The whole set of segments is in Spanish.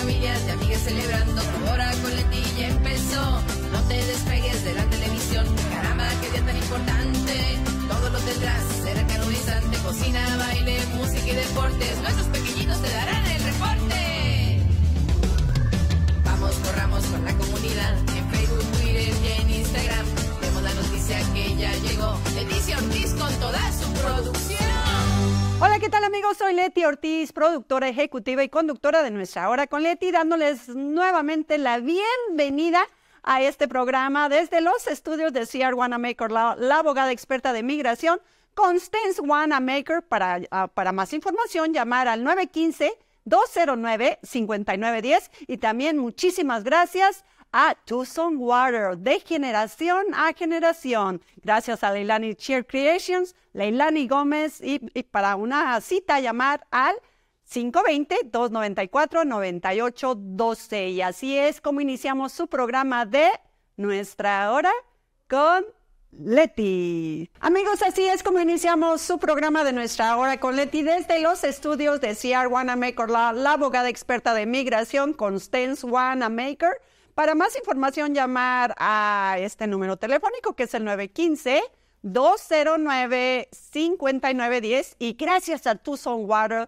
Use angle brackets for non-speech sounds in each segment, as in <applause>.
familias y amigas celebrando. Ahora con letilla empezó. No te despegues de la televisión. Caramba, qué día tan importante. Todo lo tendrás será canonizante, Cocina, baile, música y deportes. Nuestros pequeñitos te darán el reporte. Vamos, corramos con la comunidad. En Facebook, Twitter y en Instagram. Vemos la noticia que ya llegó. Edición Ortiz con toda su producción. Hola, ¿qué tal amigos? Soy Leti Ortiz, productora ejecutiva y conductora de Nuestra Hora con Leti, dándoles nuevamente la bienvenida a este programa desde los estudios de CR Wanamaker, la, la abogada experta de migración, Constance Wanamaker. Para, ah, para más información, llamar al 915. 209-5910 y también muchísimas gracias a Tucson Water de generación a generación. Gracias a Leilani Cheer Creations, Leilani Gómez y, para una cita llamar al 520-294-9812. Y así es como iniciamos su programa de Nuestra Hora con Leti. Amigos, así es como iniciamos su programa de nuestra hora con Leti desde los estudios de CR Wanamaker, la, la abogada experta de migración Constance Wanamaker para más información, llamar a este número telefónico que es el 915. 209-5910 y gracias a Tucson Water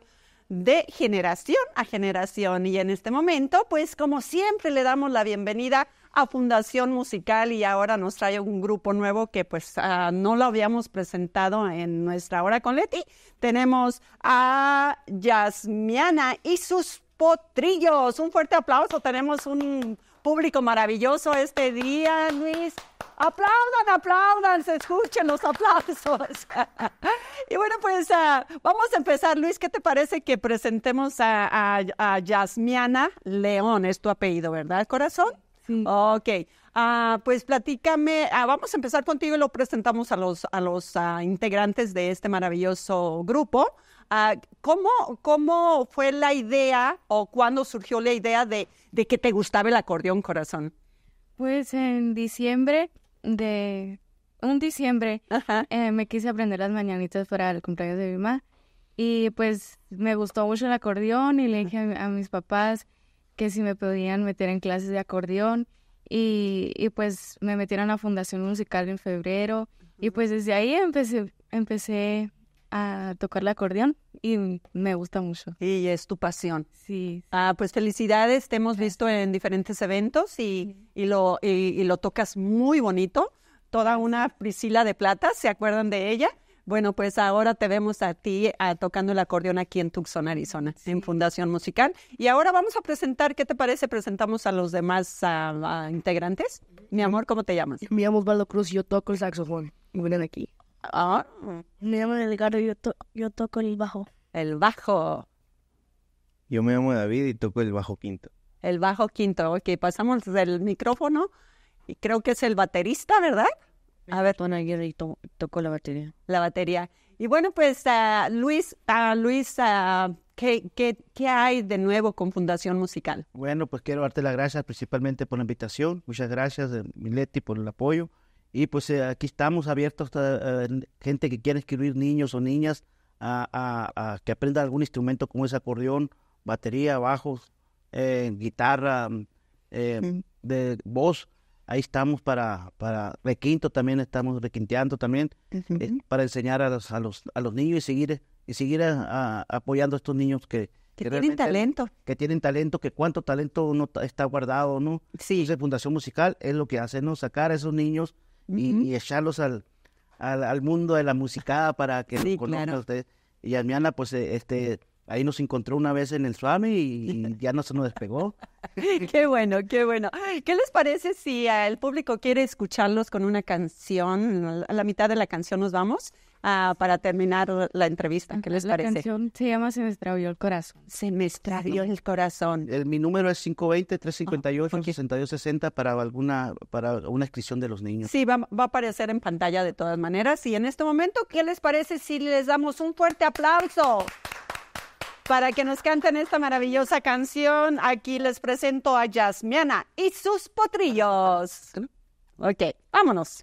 de generación a generación. Y en este momento, pues como siempre le damos la bienvenida a Fundación Musical y ahora nos trae un grupo nuevo que pues ah, no lo habíamos presentado en nuestra hora con Leti. Tenemos a Yasmiana y sus potrillos. Un fuerte aplauso. Tenemos un público maravilloso este día, Luis. Aplaudan, aplaudan, se escuchen los aplausos. <laughs> y bueno, pues ah, vamos a empezar, Luis. ¿Qué te parece que presentemos a, a, Yasmiana León? Es tu apellido, ¿verdad, corazón? Sí. Ok. Ah, pues platícame, ah, vamos a empezar contigo y lo presentamos a los, a los integrantes de este maravilloso grupo. Ah, ¿cómo, fue la idea o cuándo surgió la idea de, de que te gustaba el acordeón, corazón? Pues en diciembre de... Un diciembre eh, me quise aprender las mañanitas para el cumpleaños de mi mamá y pues me gustó mucho el acordeón y le dije a, mis papás que si me podían meter en clases de acordeón y, pues me metieron a Fundación Musical en febrero y pues desde ahí empecé, empecé a tocar el acordeón y me gusta mucho. Y es tu pasión. Sí. Ah, pues felicidades, te hemos visto en diferentes eventos y, lo, lo tocas muy bonito. Toda una Priscila de Plata, ¿se acuerdan de ella? Bueno, pues ahora te vemos a ti ah, tocando el acordeón aquí en Tucson, Arizona, en Fundación Musical. Y ahora vamos a presentar, ¿qué te parece? Presentamos a los demás integrantes. Mi amor, ¿cómo te llamas? Mi llamo Osvaldo Cruz yo toco el saxofón. Miren aquí. Ah. Me llamo Edgar y yo, toco el bajo. El bajo. Yo me llamo David y toco el bajo quinto. El bajo quinto, ok. Pasamos del micrófono y creo que es el baterista, ¿verdad? A ver. Bueno, Aguirre, tocó la batería. La batería. Y bueno, pues ah, Luis, ah, Luis, ah, ¿qué, qué, hay de nuevo con Fundación Musical? Bueno, pues quiero darte las gracias principalmente por la invitación. Muchas gracias, eh, Mileti, por el apoyo. Y pues eh, aquí estamos abiertos a, gente que quiera escribir niños o niñas a, que aprenda algún instrumento como es acordeón, batería, bajos, eh, guitarra, mm, eh, mm. de voz. Ahí estamos para, para requinto también, estamos requinteando también, para enseñar a los, a los, niños y seguir, y seguir apoyando a estos niños que, que, tienen talento. Que tienen talento, que cuánto talento no está guardado, ¿no? Sí. Fundación Musical es lo que hace, Sacar a esos niños y, echarlos al, al, mundo de la musicada para que los conozcan ustedes. Y Yasmiana, pues, eh, este, Ahí nos encontró una vez en el Swami y <laughs> ya no se nos despegó. <laughs> qué bueno, qué bueno. ¿Qué les parece si el público quiere escucharlos con una canción? A la mitad de la canción nos vamos ah, para terminar la entrevista. ¿Qué les parece? La canción se llama Se me extravió el corazón. Se me extravió el corazón. El, mi número es 520-358-6260 ah, para alguna para una inscripción de los niños. Sí, va, va a aparecer en pantalla de todas maneras. Y en este momento, ¿qué les parece si les damos un fuerte aplauso? Para que nos canten esta maravillosa canción, aquí les presento a Yasmiana y sus potrillos. Ok, vámonos.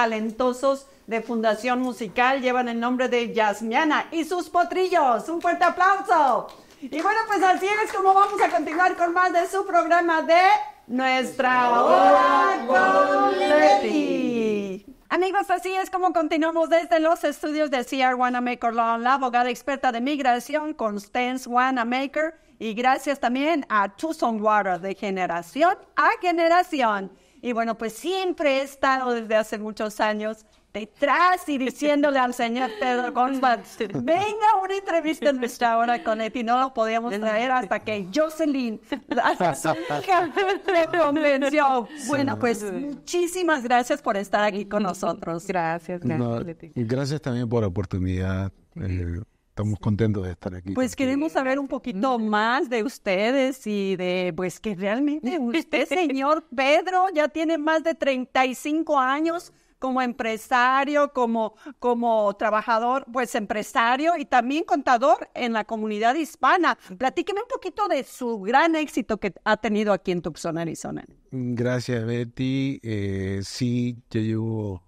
talentosos de Fundación Musical llevan el nombre de Yasmiana y sus potrillos. Un fuerte aplauso. Y bueno, pues así es como vamos a continuar con más de su programa de Nuestra Hora con Leti. Amigos, así es como continuamos desde los estudios de CR Wanamaker Law, la abogada experta de migración Constance Wanamaker. Y gracias también a Tucson Water de generación a generación. Y bueno, pues siempre he estado desde hace muchos años detrás y diciéndole al señor Pedro González, venga una entrevista en nuestra hora con él y no lo podíamos traer hasta que Jocelyn, le convenció. Bueno, pues muchísimas gracias por estar aquí con nosotros. Gracias, gracias. Y gracias también por la oportunidad. Eh, Estamos contentos de estar aquí. Pues queremos saber un poquito más de ustedes y de, pues que realmente usted, <laughs> señor Pedro, ya tiene más de 35 años como empresario, como, como trabajador, pues empresario y también contador en la comunidad hispana. Platíqueme un poquito de su gran éxito que ha tenido aquí en Tucson, Arizona. Gracias, Betty. Eh, sí, yo llevo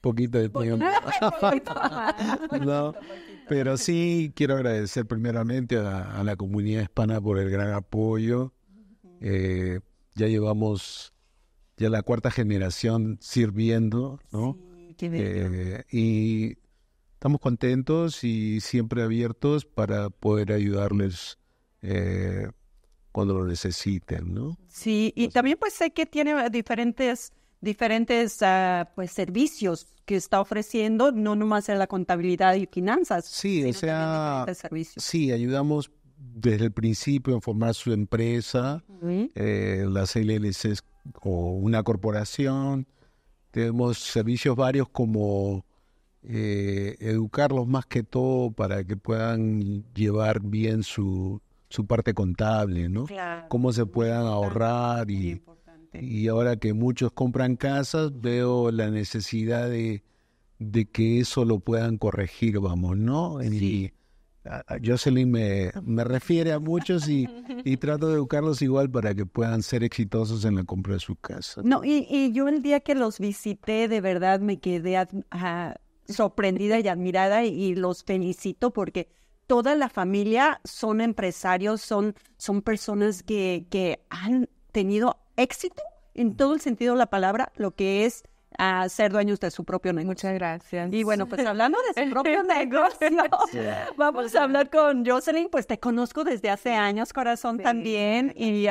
poquito de tiempo. <laughs> no, pero sí quiero agradecer primeramente a, la comunidad hispana por el gran apoyo. Eh, ya llevamos ya la cuarta generación sirviendo, ¿no? Eh, y estamos contentos y siempre abiertos para poder ayudarles eh, cuando lo necesiten, ¿no? Sí, y también pues sé que tiene diferentes diferentes ah, pues, servicios que está ofreciendo, no nomás en la contabilidad y finanzas. Sí, o sea, sí, ayudamos desde el principio en formar su empresa, eh, las LLCs o una corporación. Tenemos servicios varios como eh, educarlos más que todo para que puedan llevar bien su, su parte contable, ¿no? Cómo se puedan ahorrar y... Y ahora que muchos compran casas, veo la necesidad de, que eso lo puedan corregir, vamos, ¿no? Y Jocelyn me, me, refiere a muchos y, <laughs> trato de educarlos igual para que puedan ser exitosos en la compra de su casa. No, y, yo el día que los visité, de verdad me quedé sorprendida y admirada y, los felicito porque toda la familia son empresarios, son, son personas que, que han tenido éxito en todo el sentido de la palabra, lo que es hacer ser dueños de su propio negocio. Muchas gracias. Y bueno, pues hablando de su <laughs> propio negocio, vamos a hablar con Jocelyn, pues te conozco desde hace años, corazón, también, y,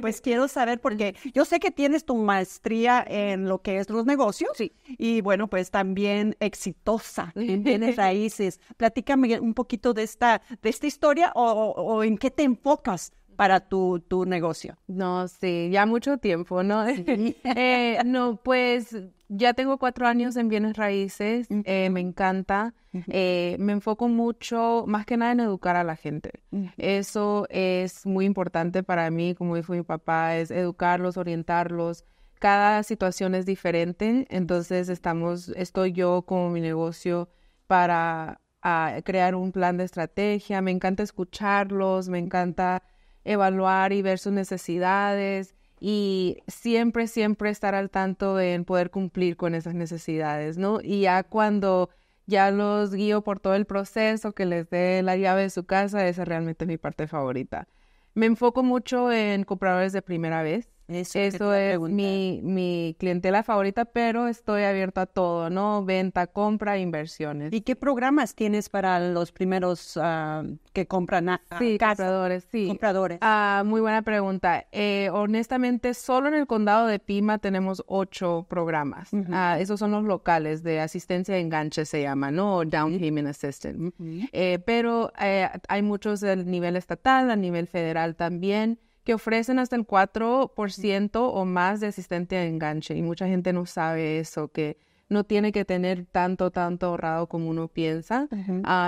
pues quiero saber, porque yo sé que tienes tu maestría en lo que es los negocios, y bueno, pues también exitosa, tienes <laughs> raíces. Platícame un poquito de esta, de esta historia o en qué te enfocas para tu, tu negocio? No, sí, ya mucho tiempo, ¿no? <laughs> eh, no, pues ya tengo cuatro años en bienes raíces, eh, me encanta, eh, me enfoco mucho, más que nada en educar a la gente. Eso es muy importante para mí, como dijo mi papá, es educarlos, orientarlos cada situación es diferente, entonces estamos, estoy yo con mi negocio para ah, crear un plan de estrategia, me encanta escucharlos, me encanta evaluar y ver sus necesidades y siempre, siempre estar al tanto en poder cumplir con esas necesidades, ¿no? Y ya cuando ya los guío por todo el proceso, que les dé la llave de su casa, esa realmente mi parte favorita. Me enfoco mucho en compradores de primera vez. Eso, es mi, clientela favorita, pero estoy abierta a todo, ¿no? Venta, compra, inversiones. ¿Y qué programas tienes para los primeros ah, que compran? sí, compradores, sí. Compradores. Ah, muy buena pregunta. Eh, honestamente, solo en el condado de Pima tenemos ocho programas. Ah, esos son los locales de asistencia de enganche, se llama, ¿no? down Payment Assistance. Eh, pero eh, hay muchos a nivel estatal, a nivel federal también que ofrecen hasta el 4% o más de asistente de enganche. Y mucha gente no sabe eso, que no tiene que tener tanto, tanto ahorrado como uno piensa.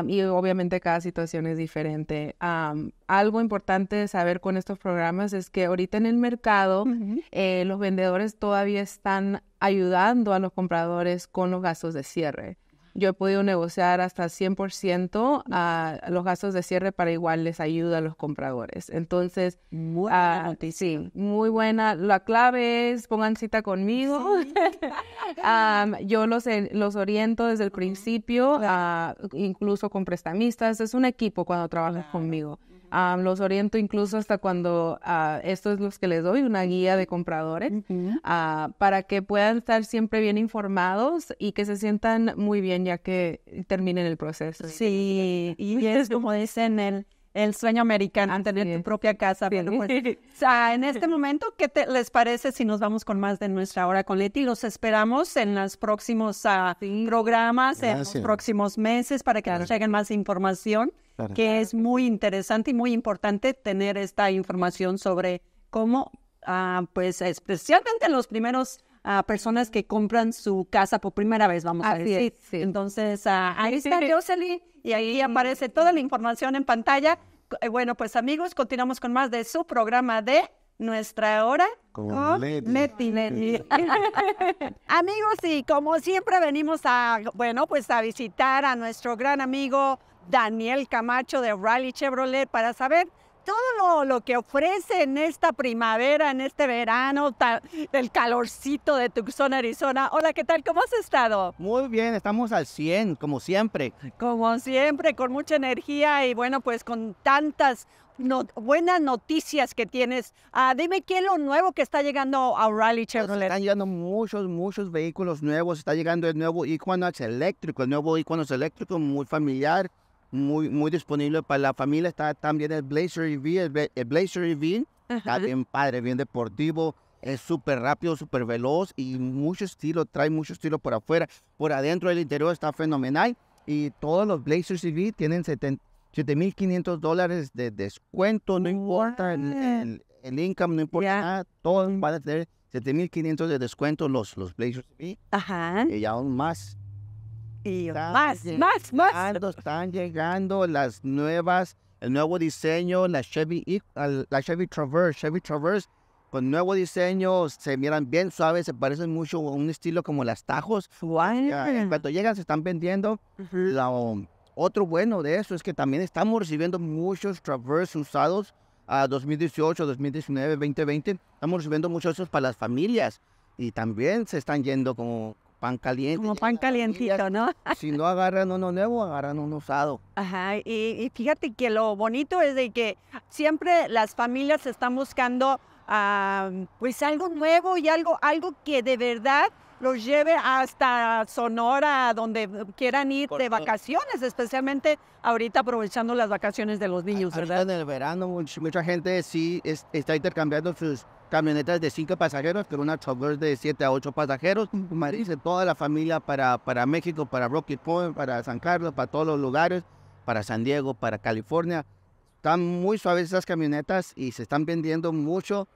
y obviamente cada situación es diferente. algo importante de saber con estos programas es que ahorita en el mercado eh, los vendedores todavía están ayudando a los compradores con los gastos de cierre yo he podido negociar hasta 100% a, los gastos de cierre para igual les ayuda a los compradores. Entonces, ah, Sí, muy buena. La clave es pongan cita conmigo. <laughs> yo los, los oriento desde el principio, ah, incluso con prestamistas. Es un equipo cuando trabajas conmigo los oriento incluso hasta cuando estos ah, esto es que les doy, una guía de compradores, ah, para que puedan estar siempre bien informados y que se sientan muy bien ya que terminen el proceso. Sí, y, y es como dicen el el sueño americano, tener tu propia casa. bien pues, en este momento, ¿qué te, les parece si nos vamos con más de nuestra hora con Leti? Los esperamos en los próximos ah, programas, en los próximos meses, para que nos lleguen más información, que es muy interesante y muy importante tener esta información sobre cómo, ah, pues especialmente en los primeros a personas que compran su casa por primera vez, vamos a decir. Entonces, ah, ahí está Jocelyn y ahí aparece toda la información en pantalla. Eh, bueno, pues amigos, continuamos con más de su programa de nuestra hora con, <laughs> amigos, y como siempre venimos a, bueno, pues a visitar a nuestro gran amigo Daniel Camacho de Rally Chevrolet para saber todo lo, que ofrece en esta primavera, en este verano, tal, el calorcito de Tucson, Arizona. Hola, ¿qué tal? ¿Cómo has estado? Muy bien, estamos al 100, como siempre. Como siempre, con mucha energía y bueno, pues con tantas buenas noticias que tienes. Ah, dime qué es lo nuevo que está llegando a Rally Chevrolet. Están llegando muchos, muchos vehículos nuevos. Está llegando el nuevo Equinox eléctrico, el nuevo Equinox eléctrico muy familiar muy, muy disponible para la familia. Está también el Blazer EV, el, Blazer EV. Está bien padre, bien deportivo. Es súper rápido, súper veloz y mucho estilo, trae mucho estilo por afuera. Por adentro, el interior está fenomenal. Y todos los Blazers EV tienen 7.500 dólares de descuento. No importa el, el, income, no importa nada. Todos van a tener 7.500 de descuento los, los Blazers EV. Ajá. Y aún más y más, más, más. Están llegando las nuevas, el nuevo diseño, la Chevy, la Chevy Traverse, Chevy Traverse con nuevo diseño, se miran bien suaves, se parecen mucho a un estilo como las Tajos. en cuanto llegan se están vendiendo. otro bueno de eso es que también estamos recibiendo muchos Traverse usados a 2018, 2019, 2020. Estamos recibiendo muchos esos para las familias y también se están yendo como pan caliente. Como pan calientito, ¿no? <laughs> si no agarran uno nuevo, agarran uno usado. Ajá, y, fíjate que lo bonito es de que siempre las familias están buscando ah, pues algo nuevo y algo, algo que de verdad los lleve hasta Sonora, donde quieran ir de vacaciones, especialmente ahorita aprovechando las vacaciones de los niños, ¿verdad? En el verano mucha gente sí está intercambiando sus camionetas de cinco pasajeros pero una chofer de siete a ocho pasajeros, Me dice, toda la familia para, para México, para Rocky Point, para San Carlos, para todos los lugares, para San Diego, para California. Están muy suaves esas camionetas y se están vendiendo mucho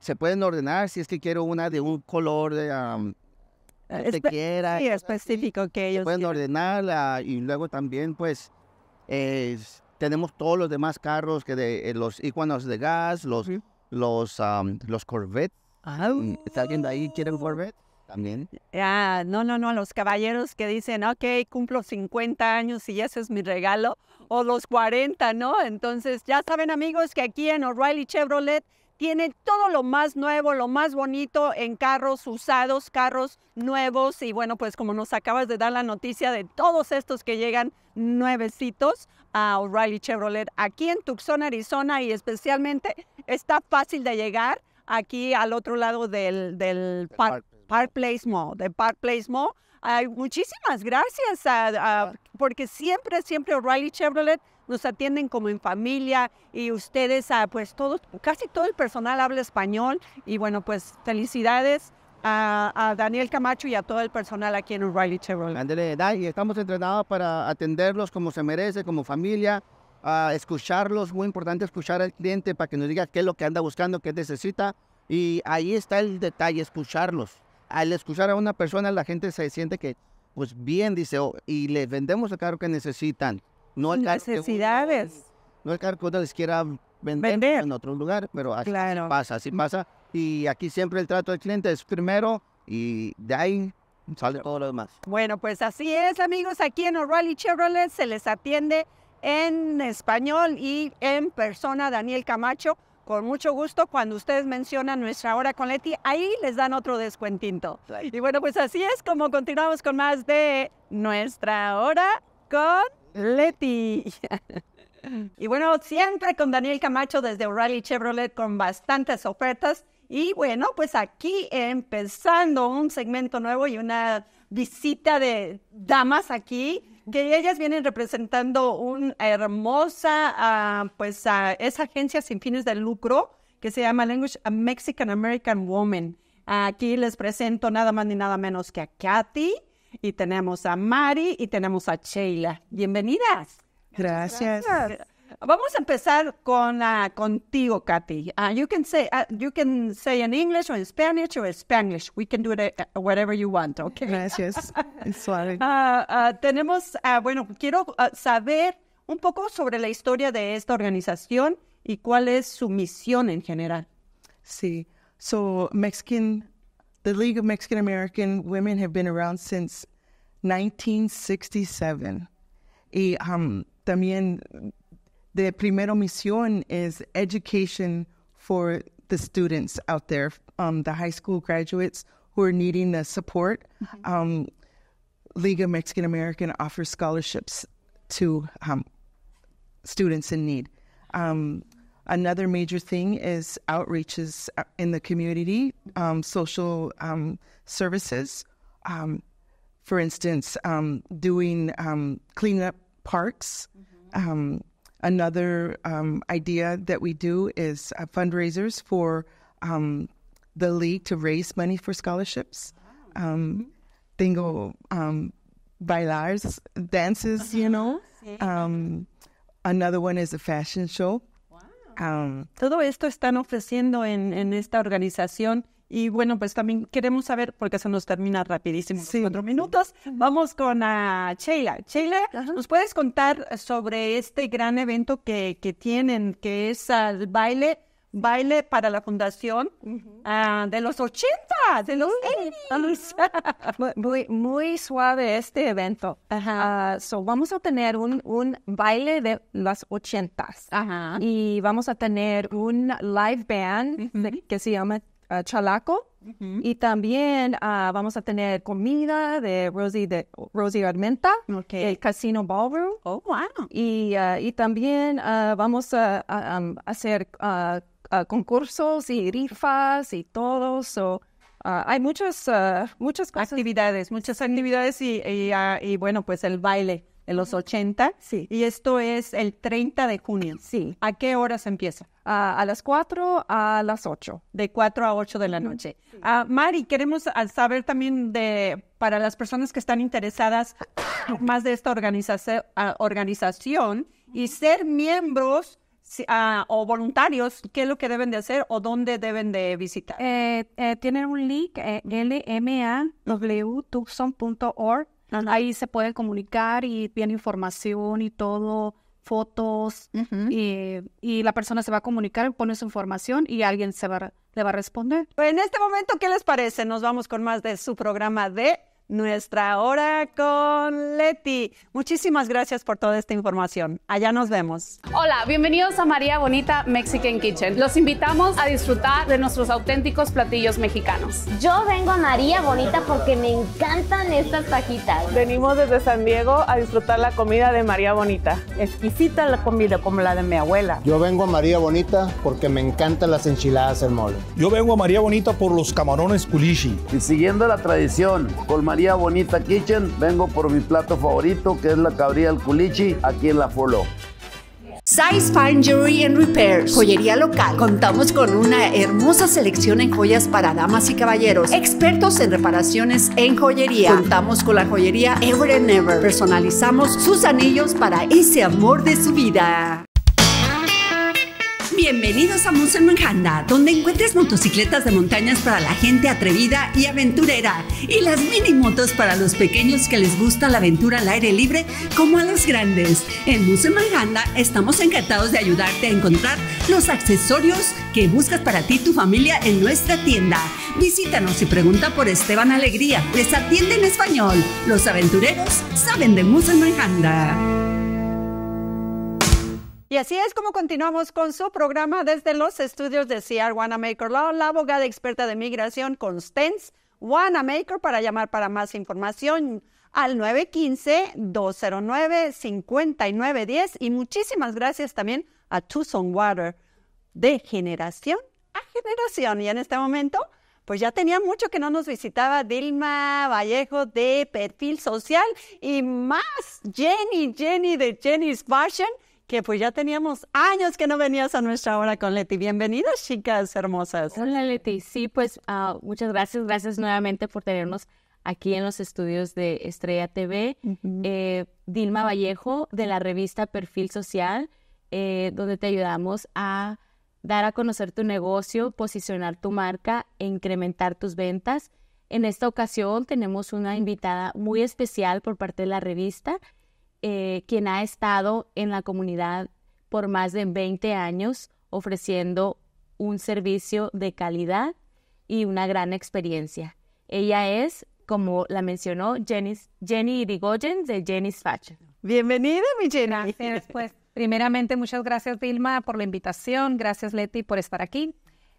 se pueden ordenar si es que quiero una de un color de, ah, que quiera. Sí, específico que ellos. Se pueden ordenarla y luego también, pues, tenemos todos los demás carros que de eh, los íconos de gas, los, los, los Corvette. Mm, ¿Está alguien ahí quiere un ah. Corvette? También. Ah, no, no, no, los caballeros que dicen, ok, cumplo 50 años y ese es mi regalo, o los 40, ¿no? Entonces, ya saben amigos que aquí en O'Reilly Chevrolet tiene todo lo más nuevo, lo más bonito en carros usados, carros nuevos y bueno, pues como nos acabas de dar la noticia de todos estos que llegan nuevecitos a O'Reilly Chevrolet aquí en Tucson, Arizona y especialmente está fácil de llegar aquí al otro lado del, Park, Place Mall, de Park Place Mall. Hay muchísimas gracias, porque siempre, siempre O'Reilly Chevrolet nos atienden como en familia y ustedes, ah, pues todos, casi todo el personal habla español y bueno, pues felicidades. A, Daniel Camacho y a todo el personal aquí en O'Reilly Chevrolet. y estamos entrenados para atenderlos como se merece, como familia, a escucharlos, muy importante escuchar al cliente para que nos diga qué es lo que anda buscando, qué necesita, y ahí está el detalle, escucharlos. Al escuchar a una persona, la gente se siente que, pues bien, dice, oh, y les vendemos el carro que necesitan. No necesidades. no el cargo les quiera vender, en otro lugar, pero así pasa, así pasa. Y aquí siempre el trato del cliente es primero y de ahí sale todo lo demás. Bueno, pues así es, amigos. Aquí en O'Reilly Chevrolet se les atiende en español y en persona Daniel Camacho. Con mucho gusto, cuando ustedes mencionan nuestra hora con Leti, ahí les dan otro descuentito. Y bueno, pues así es como continuamos con más de nuestra hora con Leti. <laughs> y bueno, siempre con Daniel Camacho desde O'Reilly Chevrolet con bastantes ofertas. Y bueno, pues aquí empezando un segmento nuevo y una visita de damas aquí, que ellas vienen representando una hermosa, ah, pues, ah, esa agencia sin fines de lucro que se llama Language a Mexican American Woman. Aquí les presento nada más ni nada menos que a Katy. Y tenemos a Mari y tenemos a Sheila. Bienvenidas. Gracias. Eh, vamos a empezar con contigo, Katy ah, you can say ah, you can say in English or in Spanish or in Spanish. We can do eh, eh, whatever you want, okay? Gracias. <laughs> Suave. Ah, tenemos, bueno, quiero saber un poco sobre la historia de esta organización y cuál es su misión en general. Sí. So Mexican The League of Mexican American Women have been around since 1967. Y um, también the primero misión is education for the students out there, um, the high school graduates who are needing the support. Mm-hmm. Um, League of Mexican American offers scholarships to um, students in need. Um, Another major thing is outreaches uh, in the community, um, social um, services. Um, for instance, um, doing um, cleaning up parks. Mm-hmm. Um, another idea that we do is uh, fundraisers for the league to raise money for scholarships. Wow. Tengo bailars, dances, you <laughs> know. another one is a fashion show. todo esto están ofreciendo en, esta organización y bueno, pues también queremos saber, porque se nos termina rapidísimo, sí. cuatro minutos, vamos con a ah, Sheila. Sheila, ¿nos puedes contar sobre este gran evento que, que tienen, que es el baile baile para la fundación ah, de los 80, de los 80. muy, muy suave este evento. Ah, so vamos a tener un, baile de las 80 y vamos a tener un live band que se llama ah, Chalaco. Y también vamos a tener comida de Rosie, de, Rosie Armenta, el Casino Ballroom. Oh, wow. Y, y también vamos a, a hacer Ah, concursos y rifas y todo. So, ah, hay muchas, ah, muchas actividades, muchas actividades y, bueno, pues el baile de los 80. Sí. Y esto es el 30 de junio. Sí. ¿A qué horas empieza? a las 4 a las 8. De 4 a 8 de la noche. Mari, queremos saber también de, para las personas que están interesadas más de esta organización y ser miembros Ah, o voluntarios, qué es lo que deben de hacer o dónde deben de visitar. Eh, eh, tienen un link, eh, Ahí se pueden comunicar y tiene información y todo, fotos, y, y, la persona se va a comunicar, pone su información y alguien se va, le va a responder. En este momento, ¿qué les parece? Nos vamos con más de su programa de nuestra hora con Leti. Muchísimas gracias por toda esta información. Allá nos vemos. Hola, bienvenidos a María Bonita Mexican Kitchen. Los invitamos a disfrutar de nuestros auténticos platillos mexicanos. Yo vengo a María Bonita porque me encantan estas fajitas. Venimos desde San Diego a disfrutar la comida de María Bonita. Exquisita la comida como la de mi abuela. Yo vengo a María Bonita porque me encantan las enchiladas en mole. Yo vengo a María Bonita por los camarones culichi. Y siguiendo la tradición, con María Bonita Kitchen. Vengo por mi plato favorito, que es la cabrilla al culichi, aquí en La Folo. Size Fine Jewelry and Repairs, joyería local. Contamos con una hermosa selección en joyas para damas y caballeros, expertos en reparaciones en joyería. Contamos con la joyería Ever and Ever. Personalizamos sus anillos para ese amor de su vida. Bienvenidos a Museo Manjanda, donde encuentres motocicletas de montañas para la gente atrevida y aventurera, y las mini motos para los pequeños que les gusta la aventura al aire libre como a los grandes. En Museo Manjanda estamos encantados de ayudarte a encontrar los accesorios que buscas para ti y tu familia en nuestra tienda. Visítanos y pregunta por Esteban Alegría. Les atiende en español. Los aventureros saben de Museo Manjanda. Y así es como continuamos con su programa desde los estudios de CR Wanamaker Law, la abogada experta de migración Constance Wanamaker, para llamar para más información al 915-209-5910. Y muchísimas gracias también a Tucson Water de generación a generación. Y en este momento, pues ya tenía mucho que no nos visitaba Dilma Vallejo de Perfil Social y más Jenny, Jenny de Jenny's Fashion que pues ya teníamos años que no venías a nuestra hora con Leti. Bienvenidas, chicas hermosas. Hola, Leti. Sí, pues ah, muchas gracias. Gracias nuevamente por tenernos aquí en los estudios de Estrella TV. Eh, Dilma Vallejo, de la revista Perfil Social, eh, donde te ayudamos a dar a conocer tu negocio, posicionar tu marca e incrementar tus ventas. En esta ocasión tenemos una invitada muy especial por parte de la revista. Eh, quien ha estado en la comunidad por más de 20 años ofreciendo un servicio de calidad y una gran experiencia. Ella es, como la mencionó, Jenny, Jenny Irigoyen de Jenny's Fashion. Bienvenida, mi Jenny. pues. Primeramente, muchas gracias, Vilma, por la invitación. Gracias, Leti, por estar aquí.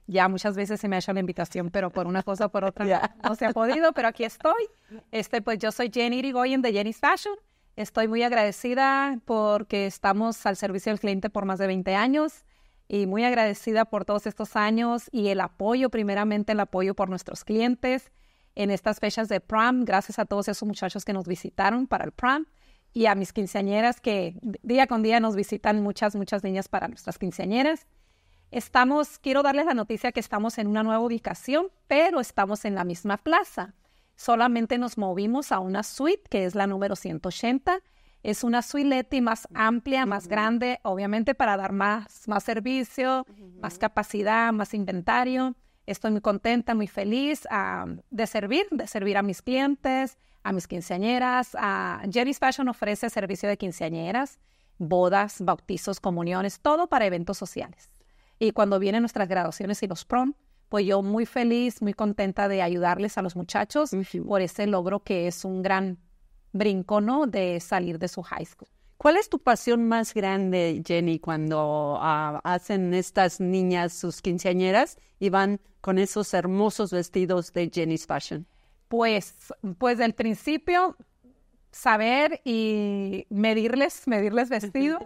Ya muchas veces se me ha hecho la invitación, pero por una cosa o por otra no se ha podido, pero aquí estoy. Este, pues yo soy Jenny Irigoyen de Jenny's Fashion Estoy muy agradecida porque estamos al servicio del cliente por más de 20 años y muy agradecida por todos estos años y el apoyo, primeramente el apoyo por nuestros clientes en estas fechas de PRAM, Gracias a todos esos muchachos que nos visitaron para el PRAM y a mis quinceañeras que día con día nos visitan muchas, muchas niñas para nuestras quinceañeras. Estamos, quiero darles la noticia que estamos en una nueva ubicación, pero estamos en la misma plaza solamente nos movimos a una suite que es la número 180. Es una suite más amplia, más grande, obviamente para dar más, más servicio, más capacidad, más inventario. Estoy muy contenta, muy feliz de servir, de servir a mis clientes, a mis quinceañeras. A ah, Jerry's Fashion ofrece servicio de quinceañeras, bodas, bautizos, comuniones, todo para eventos sociales. Y cuando vienen nuestras graduaciones y los prom, pues yo muy feliz, muy contenta de ayudarles a los muchachos por ese logro que es un gran brinco, De salir de su high school. ¿Cuál es tu pasión más grande, Jenny, cuando ah, hacen estas niñas sus quinceañeras y van con esos hermosos vestidos de Jenny's Fashion? Pues, pues del principio, saber y medirles, medirles vestidos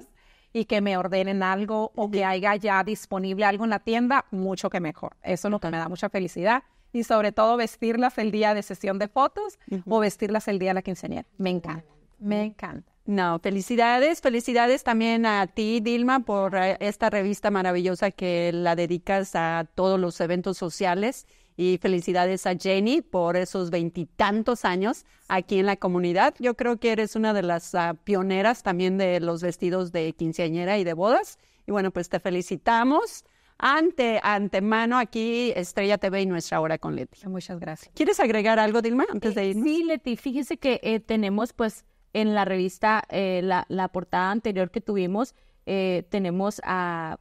y que me ordenen algo o que haya ya disponible algo en la tienda, mucho que mejor. Eso es lo que me da mucha felicidad y sobre todo vestirlas el día de sesión de fotos o vestirlas el día de la quinceañera. Me encanta, me encanta. No, felicidades, felicidades también a ti, Dilma, por eh, esta revista maravillosa que la dedicas a todos los eventos sociales y felicidades a Jenny por esos veintitantos años aquí en la comunidad. Yo creo que eres una de las ah, pioneras también de los vestidos de quinceañera y de bodas. Y bueno, pues te felicitamos. Ante, antemano aquí Estrella TV y Nuestra Hora con Leti. Muchas gracias. ¿Quieres agregar algo, Dilma, antes de eh, ir? sí, Leti, fíjese que eh, tenemos pues en la revista, eh, la, la, portada anterior que tuvimos, tenemos a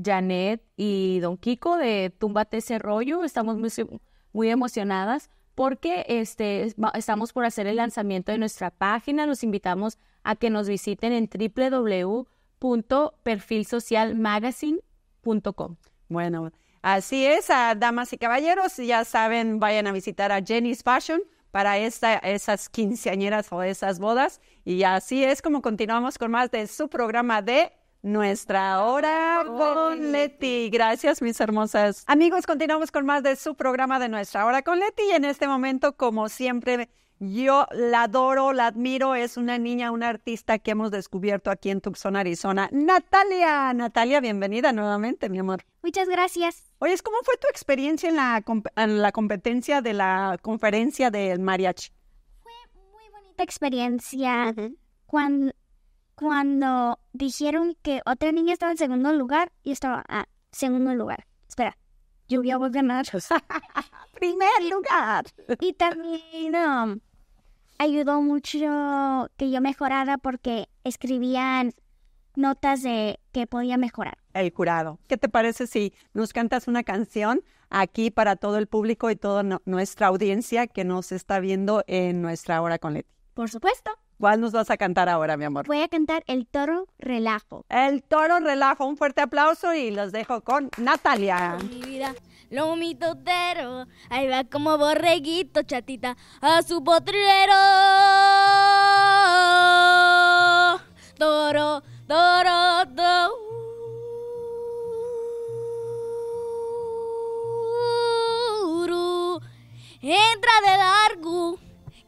Janet y Don Kiko de Túmbate ese rollo. Estamos muy, muy emocionadas porque este, estamos por hacer el lanzamiento de nuestra página. Los invitamos a que nos visiten en www.perfilsocialmagazine.com. Bueno, así es, damas y caballeros, ya saben, vayan a visitar a Jenny's Fashion para esta, esas quinceañeras o esas bodas. Y así es como continuamos con más de su programa de nuestra hora con Leti. Gracias, mis hermosas. Amigos, continuamos con más de su programa de nuestra hora con Leti. Y en este momento, como siempre, yo la adoro, la admiro. Es una niña, una artista que hemos descubierto aquí en Tucson, Arizona. Natalia, Natalia, bienvenida nuevamente, mi amor. Muchas gracias. Oye, ¿cómo fue tu experiencia en la, en la competencia de la conferencia del mariachi? Fue muy bonita experiencia. Cuando cuando dijeron que otra niña estaba en segundo lugar y estaba en ah, segundo lugar. Espera, yo voy a ganar. <laughs> Primer lugar. Y también um, ayudó mucho que yo mejorara porque escribían notas de que podía mejorar. El curado. ¿Qué te parece si nos cantas una canción aquí para todo el público y toda nuestra audiencia que nos está viendo en nuestra hora con Leti? Por supuesto. ¿Cuál nos vas a cantar ahora, mi amor? Voy a cantar El Toro Relajo. El Toro Relajo. Un fuerte aplauso y los dejo con Natalia. Mi vida, lo tero. Ahí va como borreguito, chatita, a su potrero. Toro, toro, toro. Entra de largo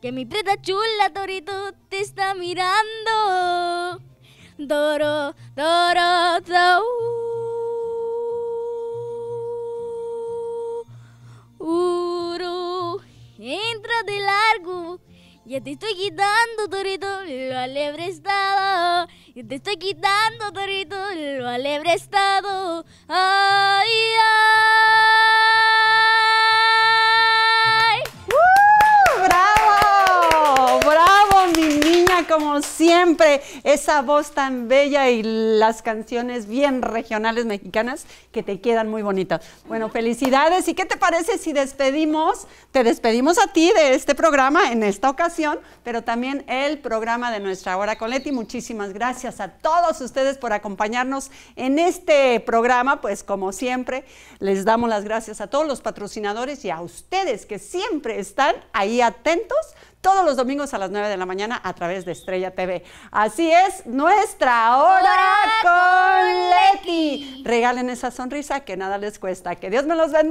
que mi preta chula Torito, te está mirando. Doro, Doro, Uru, entra de largo. Ya te estoy quitando, Torito, lo alebre estado. Ya te estoy quitando, Torito, lo alebre estado. Ay, ay. esa voz tan bella y las canciones bien regionales mexicanas que te quedan muy bonitas. Bueno, felicidades. ¿Y qué te parece si despedimos? Te despedimos a ti de este programa en esta ocasión, pero también el programa de nuestra hora con Leti. Muchísimas gracias a todos ustedes por acompañarnos en este programa. Pues como siempre, les damos las gracias a todos los patrocinadores y a ustedes que siempre están ahí atentos todos los domingos a las 9 de la mañana a través de Estrella TV. Así es, nuestra hora, con Leti. Regalen esa sonrisa que nada les cuesta. Que Dios me los bendiga.